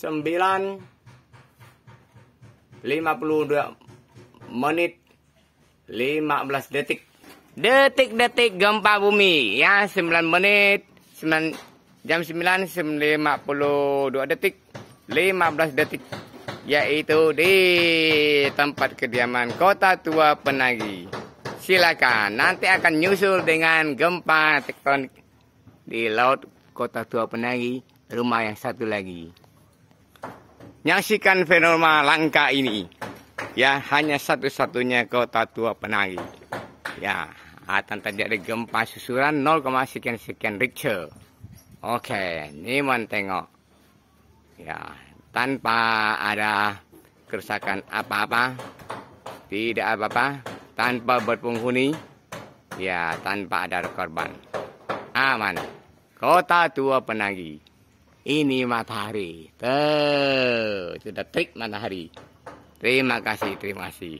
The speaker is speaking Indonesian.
9 52 menit 15 detik detik-detik gempa bumi ya 9 menit 9 jam 9 52 detik 15 detik yaitu di tempat kediaman Kota Tua Penagi. Silakan, nanti akan nyusul dengan gempa tektonik di laut Kota Tua Penagi, rumah yang satu lagi. Nyaksikan fenomena langka ini. Ya, hanya satu-satunya kota tua penari. Ya, akan terjadi gempa susulan 0, sekian sekian Richter. Oke, ini tengok. Ya, tanpa ada kerusakan apa-apa. Tidak apa-apa, tanpa berpenghuni. Ya, tanpa ada korban. Aman. Kota tua penagih. Ini matahari. Tuh, sudah trik matahari. Terima kasih, terima kasih.